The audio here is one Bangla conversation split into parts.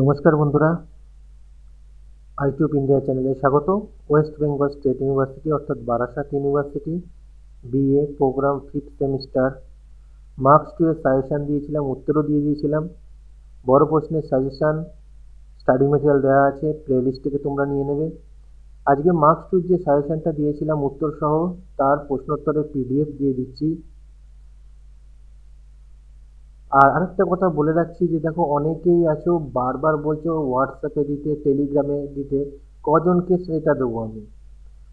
নমস্কার বন্ধুরা আইটিউব ইন্ডিয়া চ্যানেলে স্বাগত ওয়েস্ট বেঙ্গল স্টেট ইউনিভার্সিটি অর্থাৎ Barasat University BA programme fifth semester marks two suggestion দিয়েছিলাম উত্তরও দিয়ে দিয়েছিলাম বড় প্রশ্নের সাজেশান স্টাডি মেটেরিয়াল দেওয়া আছে প্লে থেকে তোমরা নিয়ে নেবে আজকে মার্কস টুর যে সাজেশানটা দিয়েছিলাম উত্তরসহ তার প্রশ্নোত্তরের পিডিএফ দিয়ে দিচ্ছি আর আরেকটা কথা বলে রাখছি যে দেখো অনেকেই আছো বারবার বলছো হোয়াটসঅ্যাপে দিতে টেলিগ্রামে দিতে কজনকে সেটা দেবো আমি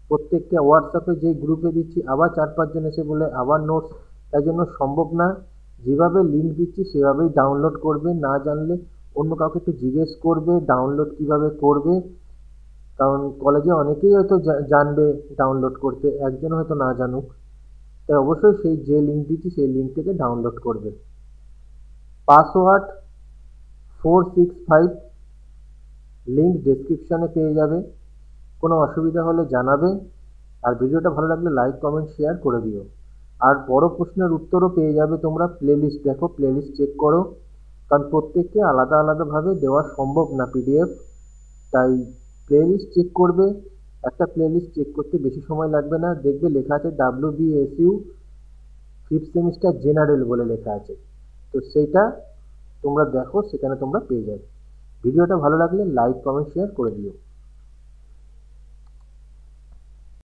প্রত্যেককে হোয়াটসঅ্যাপে যেই গ্রুপে দিচ্ছি আবার চার পাঁচজন এসে বলে আবার নোটস তাই জন্য সম্ভব না যেভাবে লিঙ্ক দিচ্ছি সেভাবেই ডাউনলোড করবে না জানলে অন্য কাউকে একটু জিজ্ঞেস করবে ডাউনলোড কিভাবে করবে কারণ কলেজে অনেকেই হয়তো জানবে ডাউনলোড করতে একজন হয়তো না জানুক তাই অবশ্যই সেই যে লিঙ্ক দিচ্ছি সেই লিঙ্ক থেকে ডাউনলোড করবে password four six five link ডেসক্রিপশানে পেয়ে যাবে কোনো অসুবিধা হলে জানাবে আর ভিডিওটা ভালো লাগলে লাইক কমেন্ট শেয়ার করে দিও আর বড় প্রশ্নের উত্তরও পেয়ে যাবে তোমরা প্লে লিস্ট দেখো প্লে লিস্ট চেক করো কারণ প্রত্যেককে আলাদা আলাদাভাবে দেওয়া সম্ভব না পিডিএফ তাই প্লে লিস্ট চেক করবে একটা প্লে লিস্ট চেক করতে বেশি সময় লাগবে না দেখবে লেখা আছে W U fifth semester general বলে লেখা আছে তো সেইটা তোমরা দেখো সেখানে তোমরা পেয়ে যাবে ভিডিওটা ভালো লাগলে লাইক কমেন্ট শেয়ার করে দিও